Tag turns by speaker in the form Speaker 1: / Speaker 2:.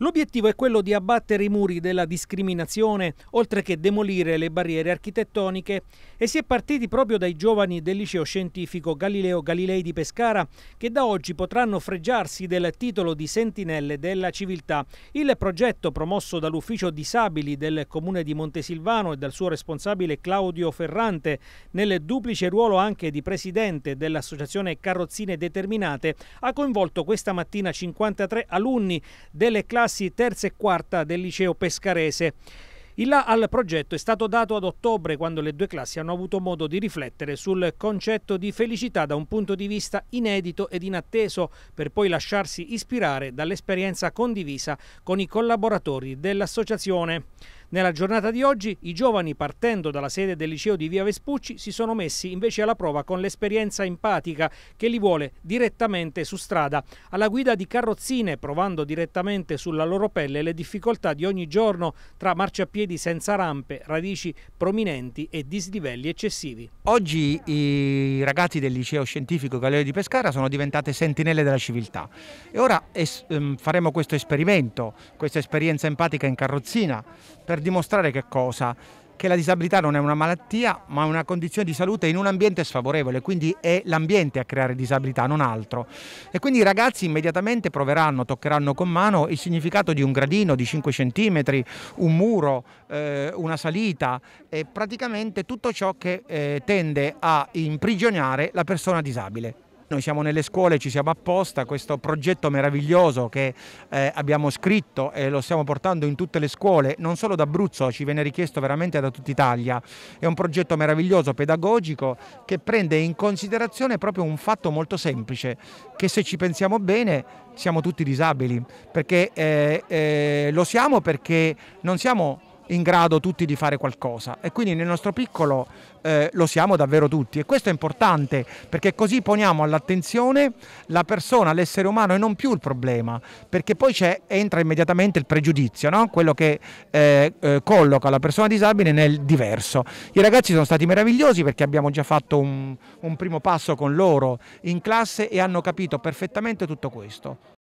Speaker 1: L'obiettivo è quello di abbattere i muri della discriminazione, oltre che demolire le barriere architettoniche, e si è partiti proprio dai giovani del liceo scientifico Galileo Galilei di Pescara, che da oggi potranno freggiarsi del titolo di sentinelle della civiltà. Il progetto promosso dall'ufficio disabili del comune di Montesilvano e dal suo responsabile Claudio Ferrante, nel duplice ruolo anche di presidente dell'associazione Carrozzine Determinate, ha coinvolto questa mattina 53 alunni delle classi classi terza e quarta del liceo pescarese. Il là al progetto è stato dato ad ottobre quando le due classi hanno avuto modo di riflettere sul concetto di felicità da un punto di vista inedito ed inatteso per poi lasciarsi ispirare dall'esperienza condivisa con i collaboratori dell'associazione. Nella giornata di oggi i giovani partendo dalla sede del liceo di Via Vespucci si sono messi invece alla prova con l'esperienza empatica che li vuole direttamente su strada, alla guida di carrozzine provando direttamente sulla loro pelle le difficoltà di ogni giorno tra marciapiedi senza rampe, radici prominenti e dislivelli eccessivi.
Speaker 2: Oggi i ragazzi del liceo scientifico Galileo di Pescara sono diventate sentinelle della civiltà e ora ehm, faremo questo esperimento, questa esperienza empatica in carrozzina per per dimostrare che cosa? Che la disabilità non è una malattia, ma una condizione di salute in un ambiente sfavorevole, quindi è l'ambiente a creare disabilità, non altro. E quindi i ragazzi immediatamente proveranno, toccheranno con mano il significato di un gradino di 5 cm, un muro, eh, una salita, e praticamente tutto ciò che eh, tende a imprigionare la persona disabile. Noi siamo nelle scuole, ci siamo apposta, questo progetto meraviglioso che eh, abbiamo scritto e lo stiamo portando in tutte le scuole, non solo d'Abruzzo, ci viene richiesto veramente da tutta Italia. È un progetto meraviglioso, pedagogico, che prende in considerazione proprio un fatto molto semplice, che se ci pensiamo bene siamo tutti disabili, perché eh, eh, lo siamo perché non siamo in grado tutti di fare qualcosa e quindi nel nostro piccolo eh, lo siamo davvero tutti e questo è importante perché così poniamo all'attenzione la persona, l'essere umano e non più il problema perché poi entra immediatamente il pregiudizio, no? quello che eh, eh, colloca la persona disabile nel diverso. I ragazzi sono stati meravigliosi perché abbiamo già fatto un, un primo passo con loro in classe e hanno capito perfettamente tutto questo.